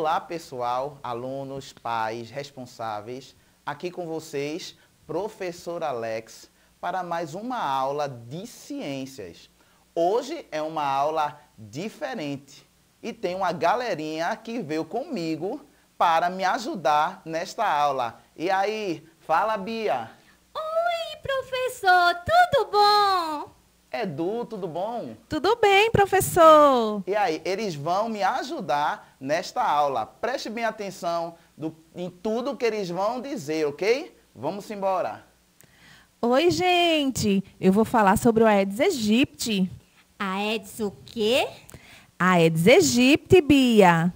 Olá, pessoal, alunos, pais, responsáveis. Aqui com vocês, professor Alex, para mais uma aula de ciências. Hoje é uma aula diferente e tem uma galerinha que veio comigo para me ajudar nesta aula. E aí, fala Bia! Oi, professor, tudo bom? Edu, é tudo bom? Tudo bem, professor. E aí, eles vão me ajudar nesta aula. Preste bem atenção do, em tudo que eles vão dizer, ok? Vamos embora. Oi, gente. Eu vou falar sobre o Aedes aegypti. Aedes o quê? Aedes aegypti, Bia.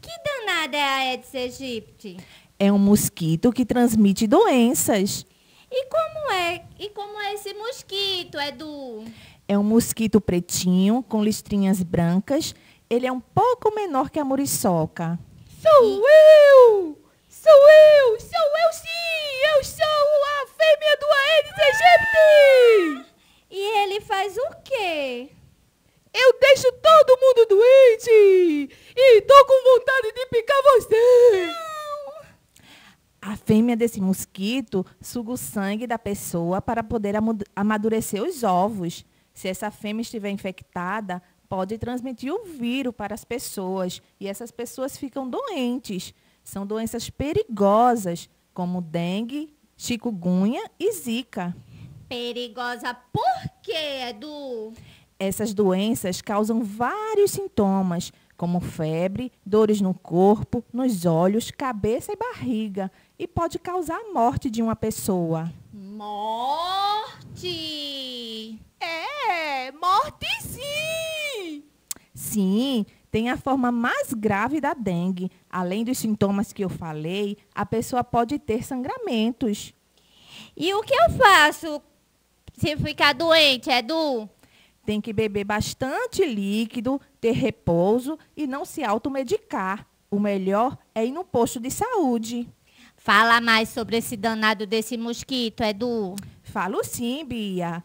Que danada é a Aedes aegypti? É um mosquito que transmite doenças. E como é? E como é esse mosquito, Edu? É um mosquito pretinho com listrinhas brancas. Ele é um pouco menor que a muriçoca. Sou eu! Sou eu! Sou eu sim! Eu sou a fêmea do Aedes aegypti! Ah! E ele faz o quê? Eu deixo todo mundo doente! E tô com vontade de picar você! Ah! A fêmea desse mosquito suga o sangue da pessoa para poder amadurecer os ovos. Se essa fêmea estiver infectada, pode transmitir o vírus para as pessoas e essas pessoas ficam doentes. São doenças perigosas, como dengue, chikungunya e zika. Perigosa por quê, Edu? Essas doenças causam vários sintomas, como febre, dores no corpo, nos olhos, cabeça e barriga, e pode causar a morte de uma pessoa. Morte! É, morte sim! Sim, tem a forma mais grave da dengue. Além dos sintomas que eu falei, a pessoa pode ter sangramentos. E o que eu faço se ficar doente, Edu? Tem que beber bastante líquido, ter repouso e não se automedicar. O melhor é ir no posto de saúde. Fala mais sobre esse danado desse mosquito, Edu. Falo sim, Bia.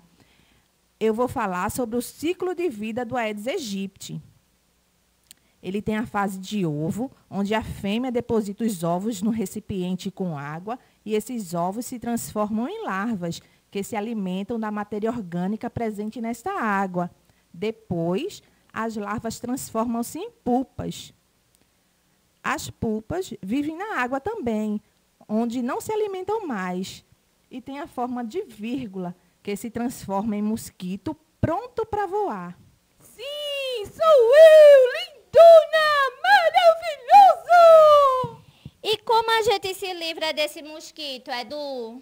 Eu vou falar sobre o ciclo de vida do Aedes aegypti. Ele tem a fase de ovo, onde a fêmea deposita os ovos no recipiente com água e esses ovos se transformam em larvas, que se alimentam da matéria orgânica presente nesta água. Depois, as larvas transformam-se em pupas As pupas vivem na água também, onde não se alimentam mais, e tem a forma de vírgula, que se transforma em mosquito pronto para voar. Sim, sou eu, linduna, maravilhoso! E como a gente se livra desse mosquito, Edu?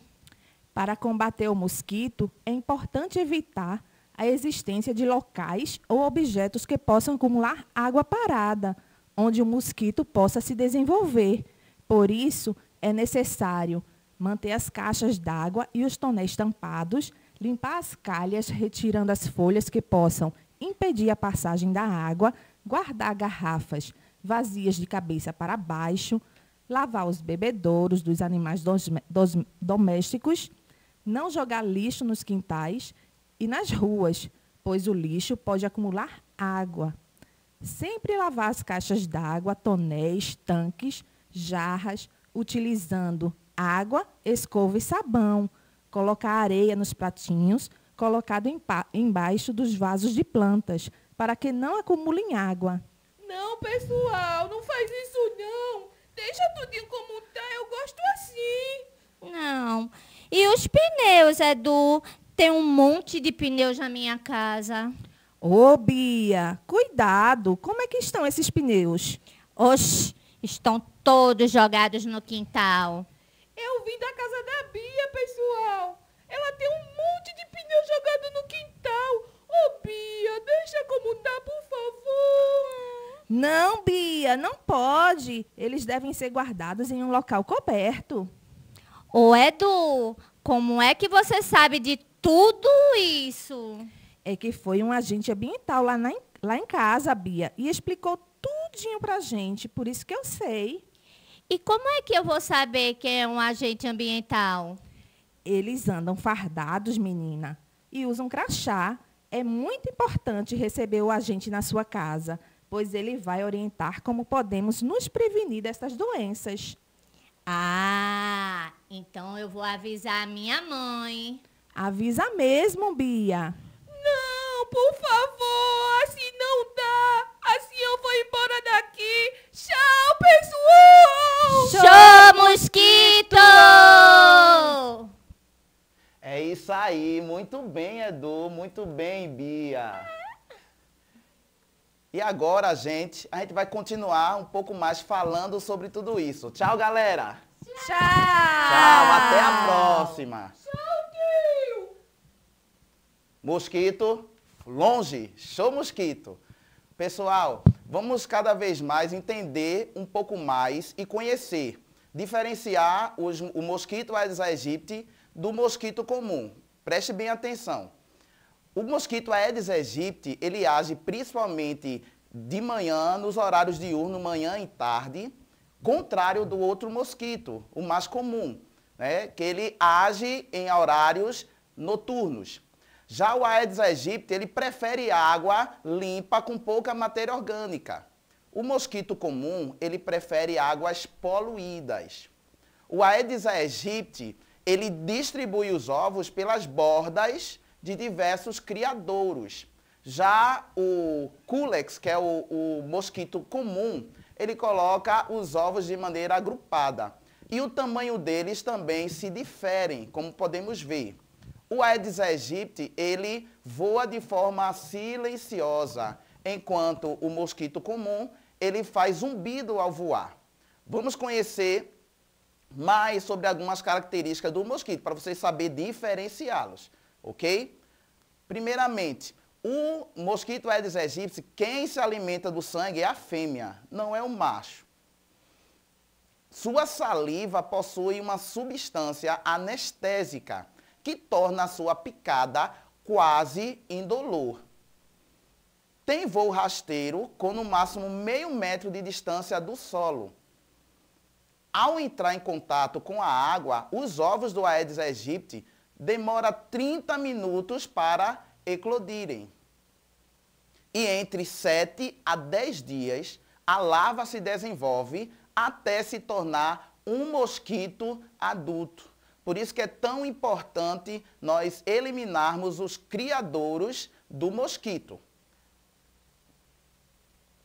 Para combater o mosquito, é importante evitar a existência de locais ou objetos que possam acumular água parada, onde o mosquito possa se desenvolver. Por isso, é necessário manter as caixas d'água e os tonéis tampados, limpar as calhas, retirando as folhas que possam impedir a passagem da água, guardar garrafas vazias de cabeça para baixo, lavar os bebedouros dos animais dos, dos, domésticos, não jogar lixo nos quintais e nas ruas, pois o lixo pode acumular água. Sempre lavar as caixas d'água, tonéis, tanques, jarras, utilizando água, escova e sabão. Colocar areia nos pratinhos, colocado em embaixo dos vasos de plantas, para que não acumulem água. Não, pessoal, não faz isso não. Deixa tudinho como tá, eu gosto assim. Não. E os pneus, Edu? Tem um monte de pneus na minha casa. Ô, Bia, cuidado. Como é que estão esses pneus? Oxi, Estão todos jogados no quintal. Eu vim da casa da Bia, pessoal. Ela tem um monte de pneu jogado no quintal. Ô, oh, Bia, deixa como tá, por favor. Não, Bia, não pode. Eles devem ser guardados em um local coberto. Ô, Edu, como é que você sabe de tudo isso? É que foi um agente ambiental lá, na, lá em casa, Bia, e explicou tudinho para a gente, por isso que eu sei. E como é que eu vou saber que é um agente ambiental? Eles andam fardados, menina, e usam crachá. É muito importante receber o agente na sua casa, pois ele vai orientar como podemos nos prevenir dessas doenças. Ah, então eu vou avisar a minha mãe. Avisa mesmo, Bia. Não, por favor Show Mosquito! É isso aí, muito bem, Edu, muito bem, Bia. E agora, gente, a gente vai continuar um pouco mais falando sobre tudo isso. Tchau, galera! Tchau! Tchau, até a próxima! Tchau, deu. Mosquito, longe, show mosquito. Pessoal, vamos cada vez mais entender um pouco mais e conhecer, diferenciar os, o mosquito Aedes aegypti do mosquito comum. Preste bem atenção. O mosquito Aedes aegypti, ele age principalmente de manhã, nos horários diurno, manhã e tarde, contrário do outro mosquito, o mais comum, né? que ele age em horários noturnos. Já o Aedes aegypti, ele prefere água limpa com pouca matéria orgânica. O mosquito comum, ele prefere águas poluídas. O Aedes aegypti, ele distribui os ovos pelas bordas de diversos criadouros. Já o culex, que é o, o mosquito comum, ele coloca os ovos de maneira agrupada. E o tamanho deles também se diferem, como podemos ver. O Aedes aegypti, ele voa de forma silenciosa, enquanto o mosquito comum, ele faz zumbido ao voar. Vamos conhecer mais sobre algumas características do mosquito, para vocês saber diferenciá-los, ok? Primeiramente, o mosquito Aedes aegypti, quem se alimenta do sangue é a fêmea, não é o macho. Sua saliva possui uma substância anestésica, que torna a sua picada quase indolor. Tem voo rasteiro com no máximo meio metro de distância do solo. Ao entrar em contato com a água, os ovos do Aedes aegypti demora 30 minutos para eclodirem. E entre 7 a 10 dias, a larva se desenvolve até se tornar um mosquito adulto. Por isso que é tão importante nós eliminarmos os criadouros do mosquito.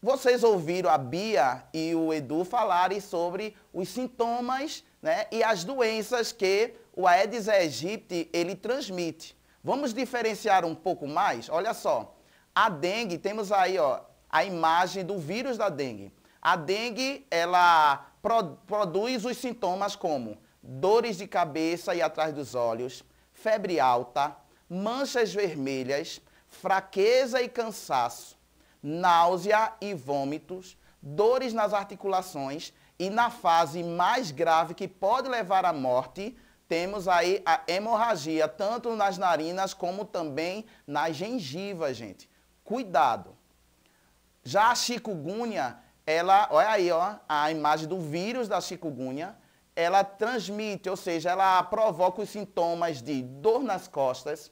Vocês ouviram a Bia e o Edu falarem sobre os sintomas né, e as doenças que o Aedes aegypti ele transmite. Vamos diferenciar um pouco mais? Olha só, a dengue, temos aí ó, a imagem do vírus da dengue. A dengue, ela pro, produz os sintomas como dores de cabeça e atrás dos olhos, febre alta, manchas vermelhas, fraqueza e cansaço, náusea e vômitos, dores nas articulações e na fase mais grave que pode levar à morte, temos aí a hemorragia, tanto nas narinas como também nas gengivas, gente. Cuidado. Já a chikungunya, ela, olha aí, ó, a imagem do vírus da chikungunya, ela transmite, ou seja, ela provoca os sintomas de dor nas costas,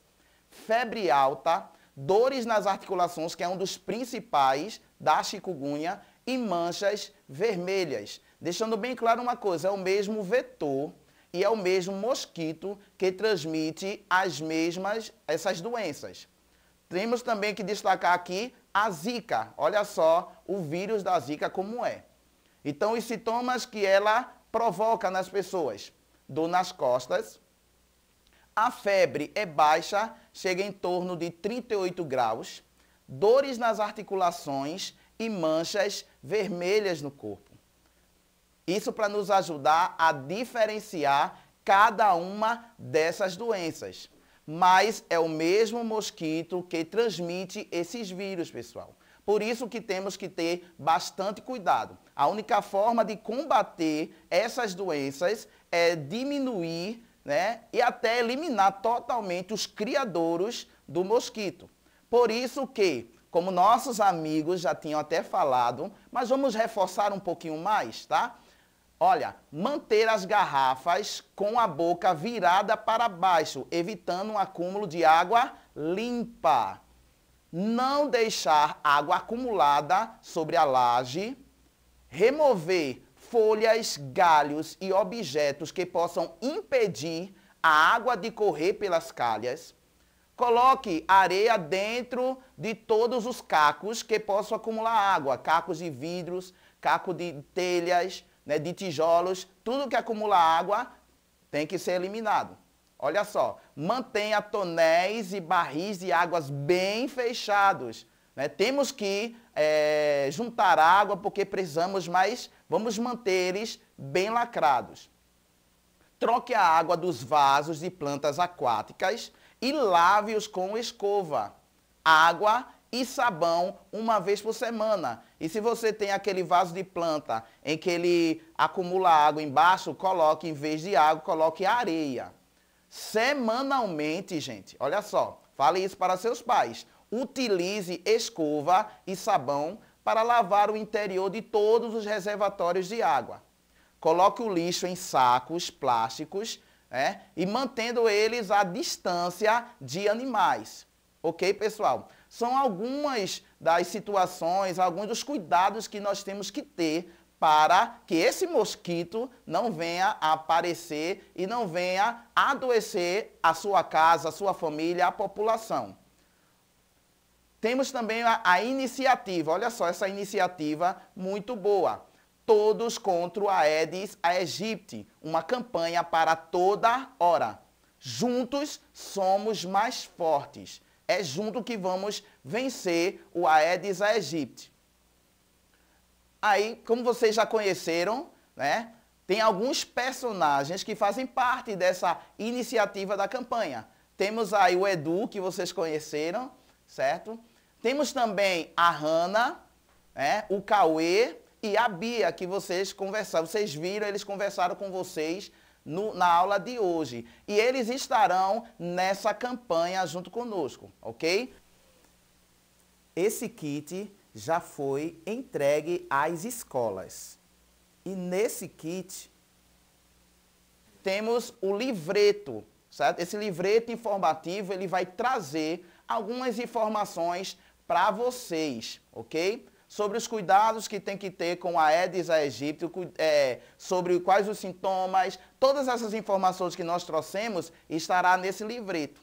febre alta, dores nas articulações, que é um dos principais da chikungunya, e manchas vermelhas. Deixando bem claro uma coisa, é o mesmo vetor e é o mesmo mosquito que transmite as mesmas essas doenças. Temos também que destacar aqui a zika. Olha só o vírus da zika como é. Então os sintomas que ela provoca nas pessoas? Dor nas costas. A febre é baixa, chega em torno de 38 graus. Dores nas articulações e manchas vermelhas no corpo. Isso para nos ajudar a diferenciar cada uma dessas doenças. Mas é o mesmo mosquito que transmite esses vírus, pessoal. Por isso que temos que ter bastante cuidado. A única forma de combater essas doenças é diminuir né, e até eliminar totalmente os criadouros do mosquito. Por isso que, como nossos amigos já tinham até falado, mas vamos reforçar um pouquinho mais, tá? Olha, manter as garrafas com a boca virada para baixo, evitando um acúmulo de água limpa. Não deixar água acumulada sobre a laje, remover folhas, galhos e objetos que possam impedir a água de correr pelas calhas. Coloque areia dentro de todos os cacos que possam acumular água, cacos de vidros, caco de telhas, né, de tijolos, tudo que acumula água tem que ser eliminado. Olha só, mantenha tonéis e barris de águas bem fechados né? Temos que é, juntar água porque precisamos, mas vamos manter-eles bem lacrados. Troque a água dos vasos de plantas aquáticas e lave-os com escova, água e sabão uma vez por semana. E se você tem aquele vaso de planta em que ele acumula água embaixo, coloque, em vez de água, coloque areia. Semanalmente, gente, olha só, fale isso para seus pais utilize escova e sabão para lavar o interior de todos os reservatórios de água. Coloque o lixo em sacos plásticos né, e mantendo eles à distância de animais. Ok, pessoal? São algumas das situações, alguns dos cuidados que nós temos que ter para que esse mosquito não venha aparecer e não venha adoecer a sua casa, a sua família, a população. Temos também a, a iniciativa, olha só essa iniciativa muito boa. Todos contra a Aedes aegypti, uma campanha para toda hora. Juntos somos mais fortes. É junto que vamos vencer o Aedes a aegypti. Aí, como vocês já conheceram, né, tem alguns personagens que fazem parte dessa iniciativa da campanha. Temos aí o Edu, que vocês conheceram, certo? Temos também a Hanna, né, o Cauê e a Bia, que vocês conversaram. Vocês viram, eles conversaram com vocês no, na aula de hoje. E eles estarão nessa campanha junto conosco, ok? Esse kit já foi entregue às escolas. E nesse kit temos o livreto, certo? Esse livreto informativo ele vai trazer algumas informações para vocês, ok? Sobre os cuidados que tem que ter com a Aedes aegypti, é, sobre quais os sintomas, todas essas informações que nós trouxemos estará nesse livreto.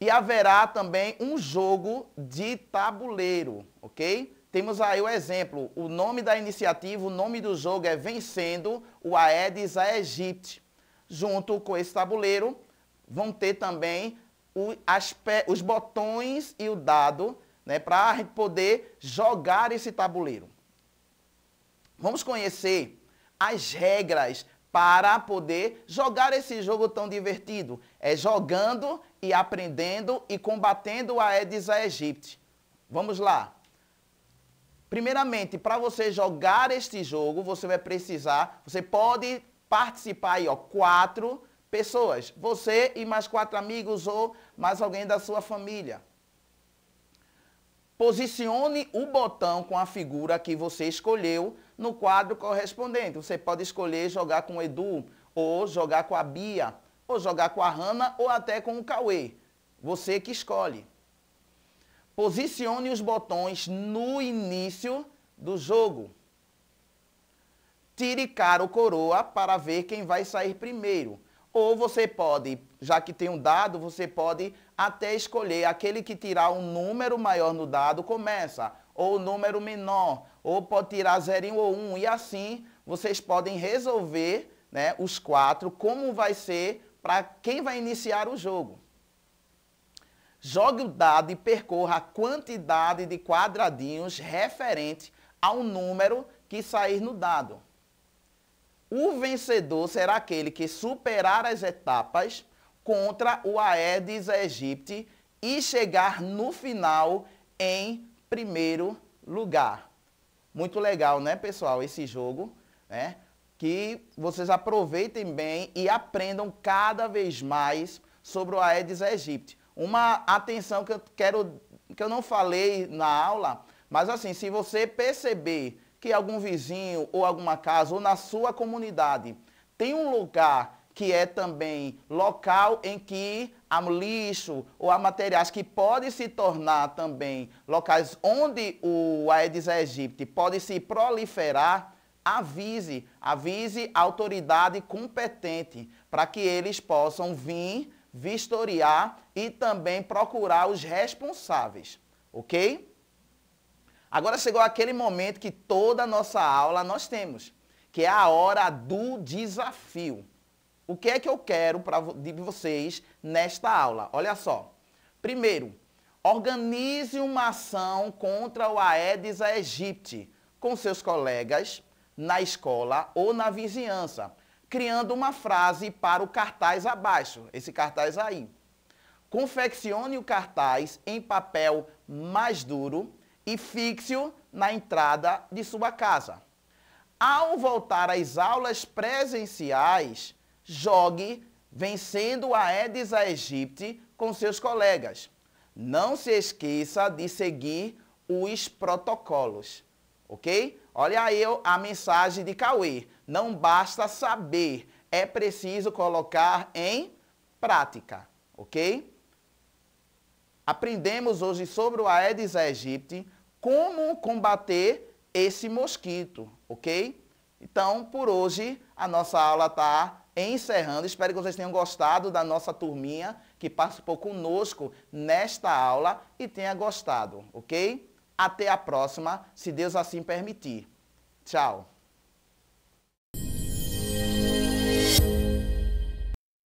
E haverá também um jogo de tabuleiro, ok? Temos aí o exemplo, o nome da iniciativa, o nome do jogo é Vencendo o Aedes aegypti. Junto com esse tabuleiro, vão ter também o, as, os botões e o dado né, para poder jogar esse tabuleiro. Vamos conhecer as regras para poder jogar esse jogo tão divertido. É jogando e aprendendo e combatendo a Aedes aegypti. Vamos lá. Primeiramente, para você jogar este jogo, você vai precisar, você pode participar aí, ó, quatro pessoas. Você e mais quatro amigos ou mais alguém da sua família. Posicione o botão com a figura que você escolheu no quadro correspondente. Você pode escolher jogar com o Edu, ou jogar com a Bia, ou jogar com a Hanna, ou até com o Cauê. Você que escolhe. Posicione os botões no início do jogo. Tire cara ou coroa para ver quem vai sair primeiro. Ou você pode, já que tem um dado, você pode até escolher aquele que tirar um número maior no dado começa, ou um número menor, ou pode tirar 0 ou 1, um, e assim vocês podem resolver né, os quatro, como vai ser para quem vai iniciar o jogo. Jogue o dado e percorra a quantidade de quadradinhos referente ao número que sair no dado. O vencedor será aquele que superar as etapas contra o Aedes aegypti e chegar no final em primeiro lugar. Muito legal, né, pessoal, esse jogo, né? Que vocês aproveitem bem e aprendam cada vez mais sobre o Aedes aegypti. Uma atenção que eu quero que eu não falei na aula, mas assim, se você perceber que algum vizinho ou alguma casa ou na sua comunidade tem um lugar que é também local em que há lixo ou há materiais que podem se tornar também locais onde o Aedes aegypti pode se proliferar, avise, avise a autoridade competente para que eles possam vir vistoriar e também procurar os responsáveis, ok? Agora chegou aquele momento que toda a nossa aula nós temos, que é a hora do desafio. O que é que eu quero pra, de vocês nesta aula? Olha só. Primeiro, organize uma ação contra o Aedes aegypti com seus colegas na escola ou na vizinhança, criando uma frase para o cartaz abaixo, esse cartaz aí. Confeccione o cartaz em papel mais duro e fixe-o na entrada de sua casa. Ao voltar às aulas presenciais, jogue vencendo a Aedes aegypti com seus colegas. Não se esqueça de seguir os protocolos, ok? Olha aí a mensagem de Cauê. Não basta saber, é preciso colocar em prática, ok? Aprendemos hoje sobre o Aedes aegypti, como combater esse mosquito, ok? Então, por hoje, a nossa aula está encerrando. Espero que vocês tenham gostado da nossa turminha que participou conosco nesta aula e tenha gostado, ok? Até a próxima, se Deus assim permitir. Tchau!